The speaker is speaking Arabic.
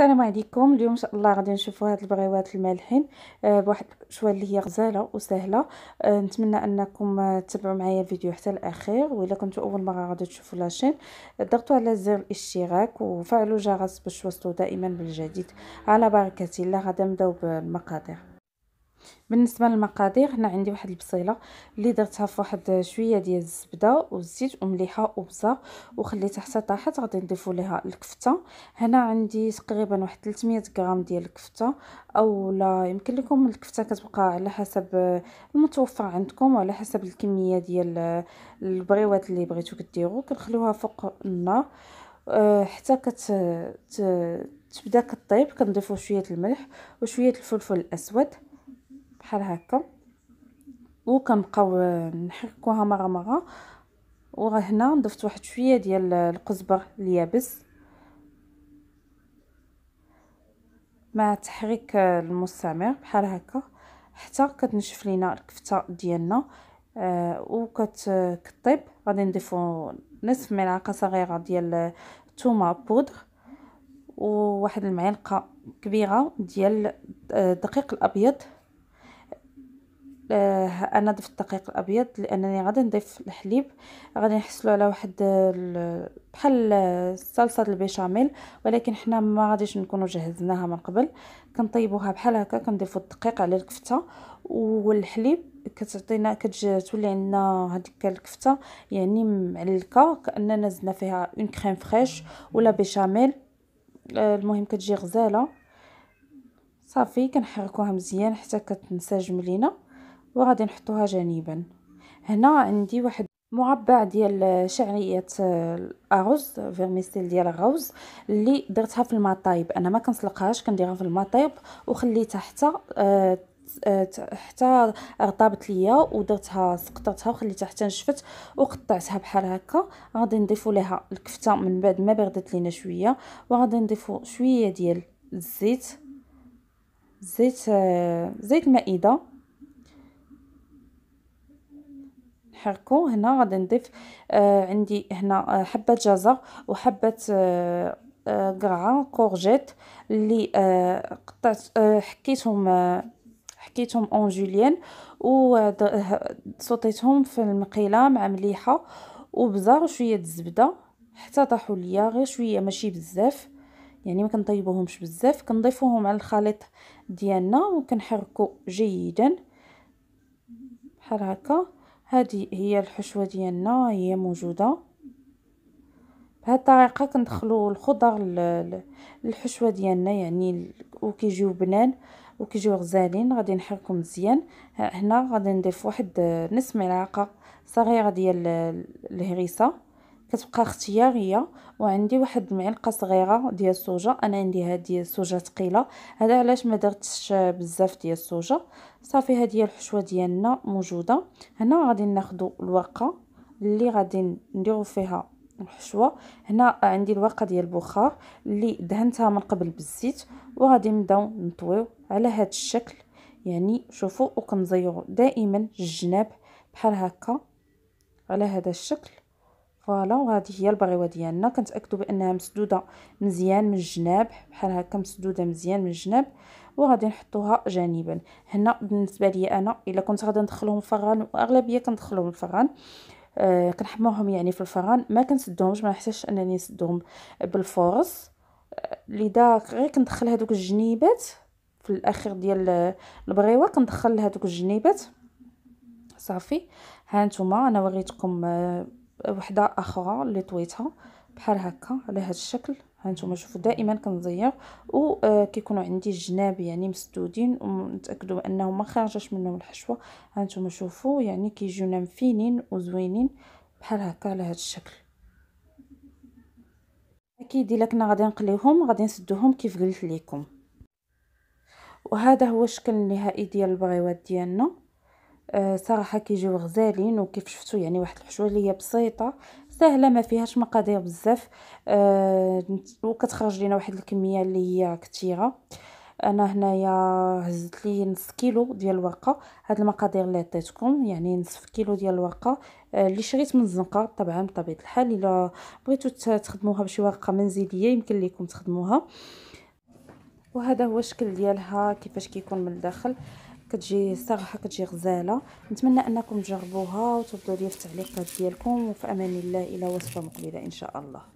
السلام عليكم اليوم ان شاء الله غادي نشوفوا هاد البغيوات المالحين آه، بواحد شويه اللي هي غزاله وسهله آه، نتمنى انكم تتبعوا معايا الفيديو حتى الاخير الا كنتوا اول مره غادي تشوفوا لاشين ضغطوا على زر الاشتراك وفعلوا جرس باش توصلوا دائما بالجديد على بركه الله غادي نبداو بالمقادير بالنسبه للمقادير هنا عندي واحد البصيله اللي درتها في واحد شويه ديال الزبده والزيت ومليحه وبزاف وخليتها حتى طاحت غادي نضيفوا ليها الكفته هنا عندي تقريبا واحد 300 غرام ديال الكفته اولا يمكن لكم الكفته كتبقى على حسب المتوفر عندكم وعلى حسب الكميه ديال البريوات اللي بغيتو كديروا كنخليوها فوق النار أه، حتى كت تبدا كطيب كنضيفوا شويه الملح وشويه الفلفل الاسود بحال هكا وكنبقاو نحركوها مره مره وهنا ضفت واحد شويه ديال القزبر اليابس مع تحريك المستمر بحال هكا حتى كتنشف لينا الكفته ديالنا آه وكتطيب غادي نضيفو نصف ملعقه صغيره ديال الثومه بودر وواحد المعلقه كبيره ديال الدقيق آه، الابيض آه، انا ضفت الدقيق الابيض لانني غادي نضيف الحليب غادي نحصلوا على واحد بحال صلصه البيشاميل ولكن حنا ما غاديش نكونوا جهزناها من قبل كنطيبوها بحال هكا كنضيفوا الدقيق على الكفته والحليب كتعطينا كتولي عندنا هذيك الكفته يعني معلكه كاننا زدنا فيها اون كريم فريش ولا بيشاميل آه، المهم كتجي غزاله صافي كنحركوها مزيان حتى كتنسجم لينا وغادي نحطوها جانبا هنا عندي واحد مربع ديال شعريه آه، الارز فيرميسيل ديال الغوز اللي درتها في الماء طايب انا ما كنسلقهاش كنديرها في الماء طايب وخليتها آه، آه، حتى آه حتى رطابت ليا ودرتها سقطرتها وخليتها حتى نشفت وقطعتها بحال هكا غادي نضيفوا لها الكفته من بعد ما بردت لينا شويه وغادي نضيفوا شويه ديال الزيت زيت زيت المائده نحركو هنا غادي نضيف آه، عندي هنا آه، حبه جزر وحبه آه، قرعه كورجيت اللي قطعت حكيتهم حكيتهم اون جوليان وصوتيتهم في المقيله مع مليحه وبزار شويه الزبده حتى طاحوا ليا غير شويه ماشي بزاف يعني ما كنطيبوهمش بزاف كنضيفوهم على الخليط ديالنا وكنحركو جيدا بحال هكا هذه هي الحشوه ديالنا هي موجوده بهذه الطريقه كندخلوا الخضر للحشوه ديالنا يعني وكيجيو بنان وكيجيو غزالين غادي نحركو مزيان هنا غادي نضيف واحد نص ملعقه صغيره ديال الهريسه كتبقى اختياريه وعندي واحد المعلقه صغيره ديال السوجه انا عندي هاد ديال السوجه ثقيله هذا علاش ما درتش بزاف ديال السوجه صافي هذه هي الحشوه ديالنا موجوده هنا غادي ناخذ الورقه اللي غادي نديرو فيها الحشوه هنا عندي الورقه ديال البخار اللي دهنتها من قبل بالزيت وغادي نبداو نطويو على هاد الشكل يعني شوفوا وكنزيرو دائما الجناب بحال هكا على هذا الشكل فوالا وهذه هي البغيوه ديالنا كنتاكدوا بانها مسدوده مزيان من الجناب بحال هكا مسدوده مزيان من الجناب وغادي نحطوها جانبا هنا بالنسبه لي انا الا كنت غادي ندخلهم الفران واغلبيه كندخلهم الفران آه كنحمرهم يعني في الفران ما كنسدهمش ما نحتاجش انني نسدهم بالفرص آه، لذا غير كندخل هذوك الجنيبات في الاخر ديال البغيوه كندخل هذوك الجنيبات صافي ها انا وريتكم آه وحده اخرى اللي طويتها بحال هكا على هذا الشكل هانتوما شوفوا دائما كنزير وكيكونوا آه، عندي الجناب يعني مسدودين ونتاكدوا انه ما خرجش منهم الحشوه هانتوما شوفوا يعني كيجيونا مفينين وزوينين بحال هكا على هذا الشكل اكيد الا كنا غادي نقليوهم غادي نسدوهم كيف قلت لكم وهذا هو الشكل النهائي ديال البغيوات ديالنا آه، صراحه كيجيو غزالين وكيف شفتوا يعني واحد هي بسيطه سهله ما فيهاش مقادير بزاف آه وكتخرج لينا واحد الكميه اللي هي كثيره انا هنايا هزت لي نص كيلو ديال الورقه هاد المقادير اللي عطيتكم يعني نصف كيلو ديال الورقه آه، اللي شريت من الزنقه طبعا بطبيعه الحال الا بغيتو تخدموها بشي ورقه منزليه يمكن لكم تخدموها وهذا هو الشكل ديالها كيفاش كيكون من الداخل كتجي صراحه كتجي غزاله نتمنى انكم تجربوها وتبدو لي في التعليقات ديالكم وفي امان الله الى وصفه مقبله ان شاء الله